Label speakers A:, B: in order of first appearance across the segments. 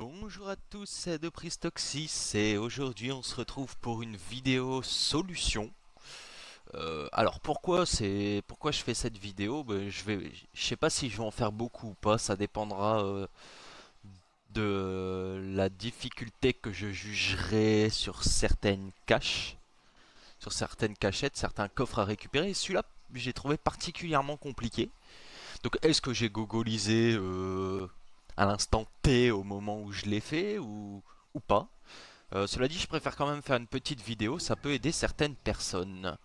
A: Bonjour à tous, c'est Pristoxis et aujourd'hui on se retrouve pour une vidéo solution. Euh, alors pourquoi c'est pourquoi je fais cette vidéo ben, Je vais, je sais pas si je vais en faire beaucoup ou pas, ça dépendra euh, de la difficulté que je jugerai sur certaines caches, sur certaines cachettes, certains coffres à récupérer. Celui-là, j'ai trouvé particulièrement compliqué. Donc est-ce que j'ai gogolisé euh, à l'instant T au moment où je l'ai fait ou, pas. Euh, cela dit, je préfère quand même faire une petite vidéo, ça peut aider certaines personnes.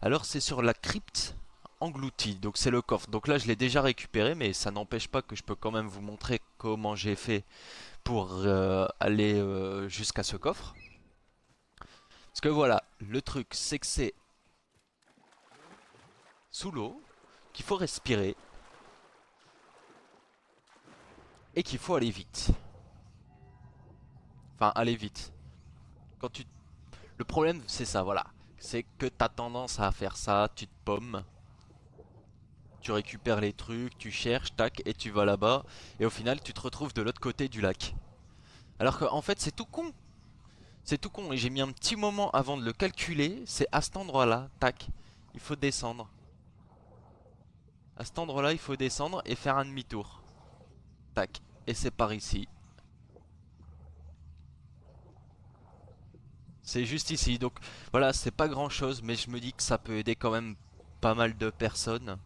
A: Alors c'est sur la crypte engloutie, donc c'est le coffre. Donc là je l'ai déjà récupéré, mais ça n'empêche pas que je peux quand même vous montrer comment j'ai fait pour euh, aller euh, jusqu'à ce coffre. Parce que voilà, le truc c'est que c'est sous l'eau qu'il faut respirer et qu'il faut aller vite. Enfin, aller vite. Quand tu... Le problème, c'est ça, voilà. C'est que t'as tendance à faire ça, tu te pommes. Tu récupères les trucs, tu cherches, tac, et tu vas là-bas. Et au final, tu te retrouves de l'autre côté du lac. Alors qu'en en fait, c'est tout con. C'est tout con, et j'ai mis un petit moment avant de le calculer. C'est à cet endroit-là, tac, il faut descendre. À cet endroit-là, il faut descendre et faire un demi-tour. Tac. Et c'est par ici. C'est juste ici. Donc voilà, c'est pas grand chose, mais je me dis que ça peut aider quand même pas mal de personnes.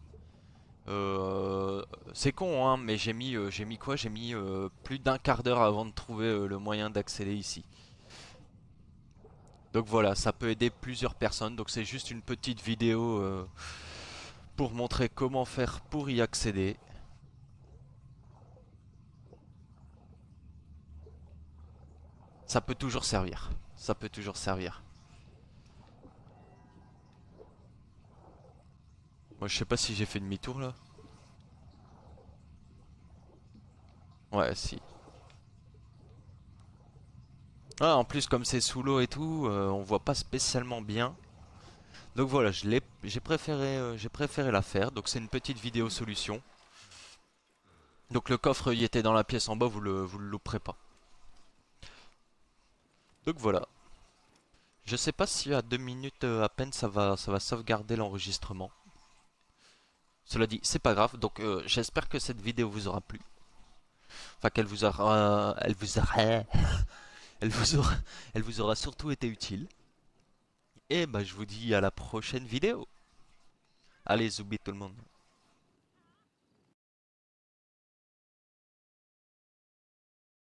A: Euh, c'est con, hein, mais j'ai mis, euh, mis quoi J'ai mis euh, plus d'un quart d'heure avant de trouver le moyen d'accéder ici. Donc voilà, ça peut aider plusieurs personnes. Donc c'est juste une petite vidéo pour montrer comment faire pour y accéder. Ça peut toujours servir. Ça peut toujours servir. Moi je sais pas si j'ai fait demi-tour là. Ouais si. Ah en plus comme c'est sous l'eau et tout, euh, on voit pas spécialement bien. Donc voilà, j'ai préféré, euh, j'ai préféré la faire. Donc c'est une petite vidéo solution. Donc le coffre il était dans la pièce en bas, vous le, vous le louperez pas. Donc voilà. Je sais pas si à deux minutes euh, à peine ça va, ça va sauvegarder l'enregistrement. Cela dit, c'est pas grave, donc euh, j'espère que cette vidéo vous aura plu. Enfin qu'elle vous aura... elle vous aura... elle vous aura... surtout été utile. Et bah je vous dis à la prochaine vidéo. Allez, zoubis tout le monde.